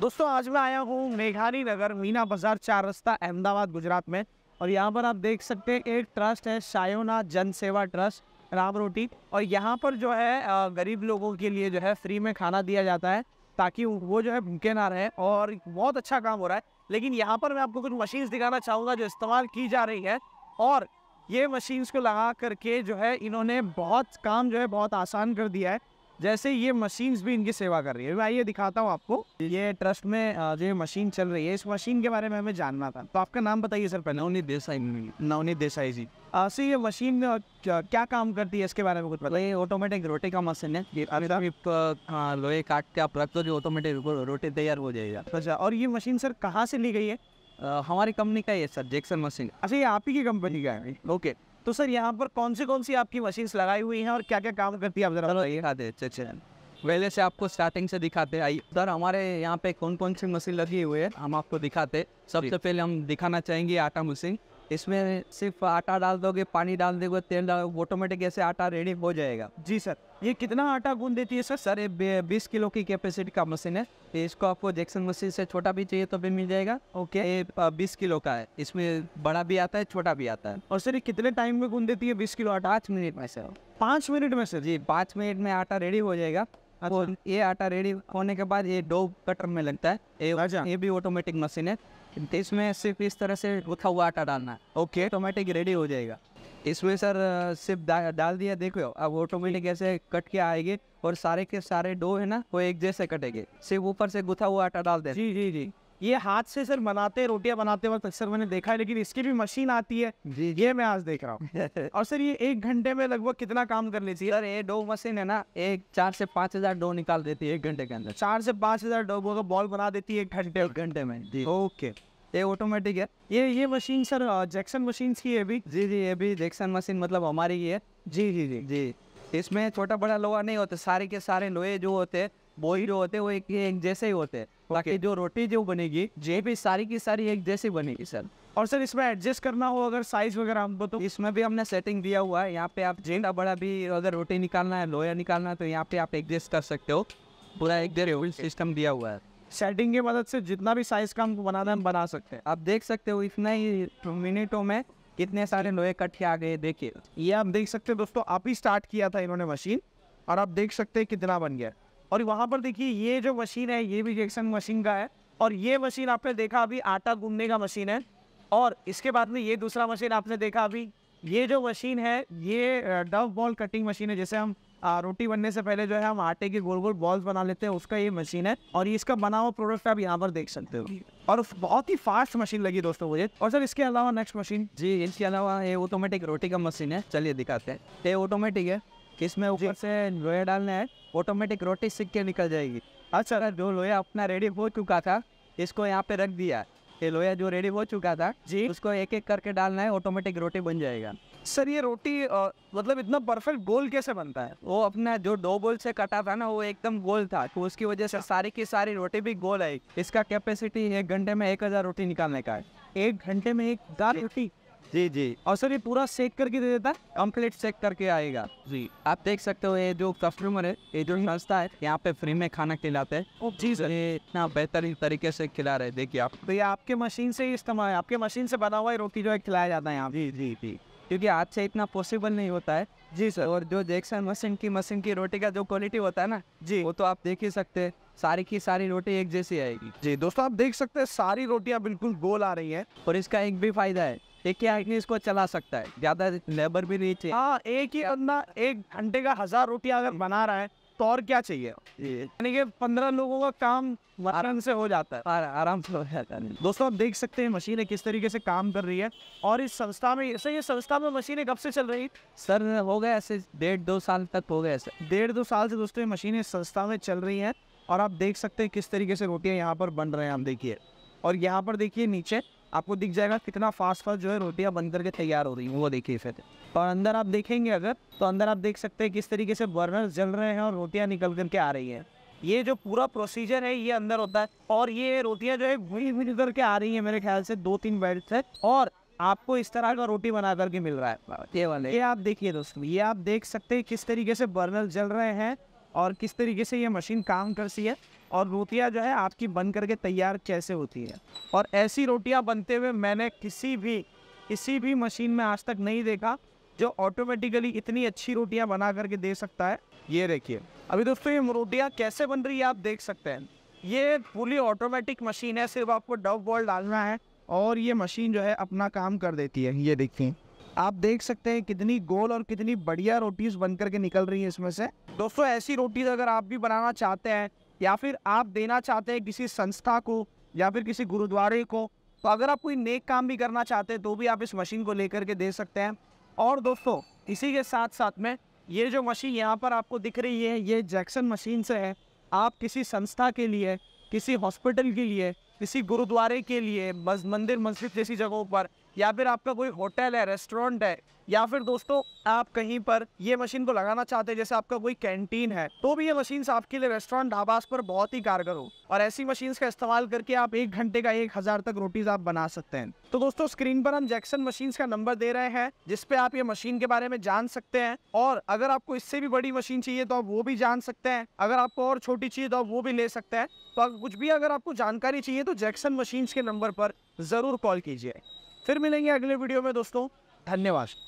दोस्तों आज मैं आया हूँ मेघानी नगर मीना बाजार चार रास्ता अहमदाबाद गुजरात में और यहाँ पर आप देख सकते हैं एक ट्रस्ट है शायोना जन सेवा ट्रस्ट राम रोटी और यहाँ पर जो है गरीब लोगों के लिए जो है फ्री में खाना दिया जाता है ताकि वो जो है भूखे ना रहे और बहुत अच्छा काम हो रहा है लेकिन यहाँ पर मैं आपको कुछ मशीन्स दिखाना चाहूँगा जो इस्तेमाल की जा रही है और ये मशीन्स को लगा करके जो है इन्होंने बहुत काम जो है बहुत आसान कर दिया है जैसे ये मशीन्स भी इनकी सेवा कर रही है मैं आइए दिखाता हूँ आपको ये ट्रस्ट में जो ये मशीन चल रही है इस मशीन के बारे में हमें जानना था तो आपका नाम बताइए सर पहले नवनीत देसाई नवनीत देसाई जी सर ये मशीन क्या, काम करती है इसके बारे में कुछ पता ये ऑटोमेटिक रोटी का मशीन है ये अच्छा। हाँ, लोहे काट के आप रख दो ऑटोमेटिक रोटी तैयार हो जाएगा अच्छा और ये मशीन सर कहाँ से ली गई है हमारी कंपनी का ये सर जैक्सन मशीन अच्छा ये आप ही की कंपनी का है ओके तो सर यहाँ पर कौन सी कौन सी आपकी मशीन्स लगाई हुई हैं और क्या क्या काम करती है आप जरा पहले से आपको स्टार्टिंग से दिखाते आई सर हमारे यहाँ पे कौन कौन सी मशीन लगी हुई है हम आपको दिखाते सबसे पहले हम दिखाना चाहेंगे आटा मशीन इसमें सिर्फ आटा डाल दोगे पानी डाल दोगे तेल डाल ऑटोमेटिक ऐसे आटा रेडी हो जाएगा जी सर ये कितना आटा गूंद देती है सर सर ये बीस किलो की कैपेसिटी का मशीन है इसको आपको जैक्सन मशीन से छोटा भी चाहिए तो भी मिल जाएगा ओके ये बीस किलो का है इसमें बड़ा भी आता है छोटा भी आता है और सर ये कितने टाइम में गूंद देती है बीस किलो आटा पाँच मिनट में सर पाँच मिनट में सर जी पाँच मिनट में आटा रेडी हो जाएगा अच्छा। ये आटा रेडी होने के बाद ये डो कटर में लगता है ये, ये भी ऑटोमेटिक मशीन है तो इसमें सिर्फ इस तरह से गुथा हुआ आटा डालना है ओके ऑटोमेटिक रेडी हो जाएगा इसमें सर सिर्फ डा, डाल दिया देखो अब ऑटोमेटिक ऐसे कट के आएगी और सारे के सारे डो है ना वो एक जैसे कटेगे सिर्फ ऊपर से गुथा हुआ आटा डाल दे जी जी जी ये हाथ से सर बनाते रोटियां बनाते वक्त अक्सर मैंने देखा है लेकिन इसकी भी मशीन आती है जी ये मैं आज देख रहा हूँ और सर ये एक घंटे में लगभग कितना काम कर लेती है सर ये डो मशीन है ना एक चार से पांच हजार डो निकाल देती है एक घंटे के अंदर चार से पांच हजार डो बॉल बना देती है एक घंटे घंटे में जी ओके ये ऑटोमेटिक है ये ये मशीन सर जैक्सन मशीन की है भी जी जी ये भी जैक्सन मशीन मतलब हमारी ही है जी जी जी जी इसमें छोटा बड़ा लोहा नहीं होता सारे के सारे लोहे जो होते हैं बोई जो होते वो एक, एक जैसे ही होते हैं बाकी जो रोटी जो बनेगी जे भी सारी की सारी एक जैसी बनेगी सर और सर इसमें एडजस्ट करना हो अगर साइज वगैरह हम तो इसमें भी हमने सेटिंग दिया हुआ है यहाँ पे आप जेंडा बड़ा भी अगर रोटी निकालना है लोया निकालना है तो यहाँ पे आप एडजस्ट कर सकते हो पूरा एक सिस्टम दिया हुआ है सेटिंग की मदद से जितना भी साइज का हमको बनाना हम बना सकते हैं आप देख सकते हो इतना ही मिनटों में कितने सारे लोहे कट्ठे आ गए देखिए ये आप देख सकते हैं दोस्तों आप ही स्टार्ट किया था इन्होंने मशीन और आप देख सकते हैं कितना बन गया और वहाँ पर देखिए ये जो मशीन है ये भी जेक्सन मशीन का है और ये मशीन आपने देखा अभी आटा गूंदने का मशीन है और इसके बाद में ये दूसरा मशीन आपने देखा अभी ये जो मशीन है ये डव बॉल कटिंग मशीन है जैसे हम रोटी बनने से पहले जो है हम आटे के गोल गोल बॉल्स बना लेते हैं उसका ये मशीन है और इसका बना हुआ प्रोडक्ट आप यहाँ पर देख सकते हो और बहुत ही फास्ट मशीन लगी दोस्तों मुझे और सर इसके अलावा नेक्स्ट मशीन जी इसके अलावा ये ऑटोमेटिक रोटी का मशीन है चलिए दिखाते हैं ये ऑटोमेटिक है इसमें ऊपर से लोहे डालना है ऑटोमेटिक रोटी सीख के निकल जाएगी अच्छा जो लोहे अपना रेडी हो चुका था इसको यहाँ पे रख दिया ये लोहा जो रेडी हो चुका था जी उसको एक एक करके डालना है ऑटोमेटिक रोटी बन जाएगा सर ये रोटी आ, मतलब इतना परफेक्ट गोल कैसे बनता है वो अपना जो दो बोल से कटा था ना वो एकदम गोल था तो उसकी वजह से अच्छा। सारी की सारी रोटी भी गोल आई इसका कैपेसिटी एक घंटे में एक हज़ार रोटी निकालने का है एक घंटे में एक दाल रोटी जी जी और सर ये पूरा सेक करके दे देता है कम्प्लीट सेक करके आएगा जी आप देख सकते हो ये जो कस्टमर है ये जो संस्था है यहाँ पे फ्री में खाना खिलाते हैं जी सर ये इतना बेहतरीन तरीके से खिला रहे देखिए आप तो ये आपके मशीन से ही इस्तेमाल है आपके मशीन से बना हुआ रोटी जो है खिलाया जाता है यहाँ जी जी जी क्योंकि आज से इतना पॉसिबल नहीं होता है जी सर और जो जैक्सन मशीन की मशीन की रोटी का जो क्वालिटी होता है ना जी वो तो आप देख ही सकते हैं सारी की सारी रोटी एक जैसी आएगी जी दोस्तों आप देख सकते हैं सारी रोटियां बिल्कुल गोल आ रही हैं और इसका एक भी फायदा है एक ही आदमी इसको चला सकता है ज्यादा लेबर भी नहीं चाहिए हाँ एक ही बंदा एक घंटे का हजार रोटियां अगर बना रहा है तो और क्या चाहिए यानी कि पंद्रह लोगों का काम आराम से हो जाता है आराम से हो जाता है दोस्तों आप देख सकते हैं मशीनें किस तरीके से काम कर रही है और इस संस्था में सर ये संस्था में मशीनें कब से चल रही सर हो गए ऐसे डेढ़ दो साल तक हो गए ऐसे डेढ़ दो साल से दोस्तों ये मशीनें संस्था में चल रही हैं और आप देख सकते हैं किस तरीके से रोटियाँ यहाँ पर बन रहे हैं आप देखिए और यहाँ पर देखिए नीचे आपको दिख जाएगा कितना फास्ट फास्ट जो है रोटियाँ बन करके तैयार हो रही हैं वो देखिए फिर और अंदर आप देखेंगे अगर तो अंदर आप देख सकते हैं किस तरीके से बर्नर जल रहे हैं और रोटियाँ निकल करके आ रही हैं ये जो पूरा प्रोसीजर है ये अंदर होता है और ये रोटियाँ जो है घूम घूम करके आ रही है मेरे ख्याल से दो तीन बेल्ट से और आपको इस तरह का रोटी बना करके मिल रहा है ये वाले ये आप देखिए दोस्तों ये आप देख सकते हैं किस तरीके से बर्नर जल रहे हैं और किस तरीके से ये मशीन काम करती है और रोटियां जो है आपकी बन करके तैयार कैसे होती है और ऐसी रोटियां बनते हुए मैंने किसी भी किसी भी मशीन में आज तक नहीं देखा जो ऑटोमेटिकली इतनी अच्छी रोटियां बना करके दे सकता है ये देखिए अभी दोस्तों ये रोटियाँ कैसे बन रही है आप देख सकते हैं ये फुली ऑटोमेटिक मशीन है सिर्फ आपको डब बॉल डालना है और ये मशीन जो है अपना काम कर देती है ये देखिए आप देख सकते हैं कितनी गोल और कितनी बढ़िया रोटीज बन करके निकल रही है इसमें से दोस्तों ऐसी रोटीज अगर आप भी बनाना चाहते हैं या फिर आप देना चाहते हैं किसी संस्था को या फिर किसी गुरुद्वारे को तो अगर आप कोई नेक काम भी करना चाहते हैं तो भी आप इस मशीन को लेकर के दे सकते हैं और दोस्तों इसी के साथ साथ में ये जो मशीन यहाँ पर आपको दिख रही है ये जैक्सन मशीन से है आप किसी संस्था के लिए किसी हॉस्पिटल के लिए किसी गुरुद्वारे के लिए मंदिर मस्जिद जैसी जगहों पर या फिर आपका कोई होटल है रेस्टोरेंट है या फिर दोस्तों आप कहीं पर ये मशीन को लगाना चाहते हैं जैसे आपका कोई कैंटीन है तो भी ये मशीन आपके लिए रेस्टोरेंट ढाबास पर बहुत ही कारगर हो और ऐसी मशीन का इस्तेमाल करके आप एक घंटे का एक हजार तक रोटीज आप बना सकते हैं तो दोस्तों स्क्रीन पर हम जैक्सन मशीन का नंबर दे रहे हैं जिसपे आप ये मशीन के बारे में जान सकते हैं और अगर आपको इससे भी बड़ी मशीन चाहिए तो आप वो भी जान सकते हैं अगर आपको और छोटी चाहिए तो आप वो भी ले सकते हैं तो कुछ भी अगर आपको जानकारी चाहिए तो जैक्सन मशीन के नंबर पर जरूर कॉल कीजिए फिर मिलेंगे अगले वीडियो में दोस्तों धन्यवाद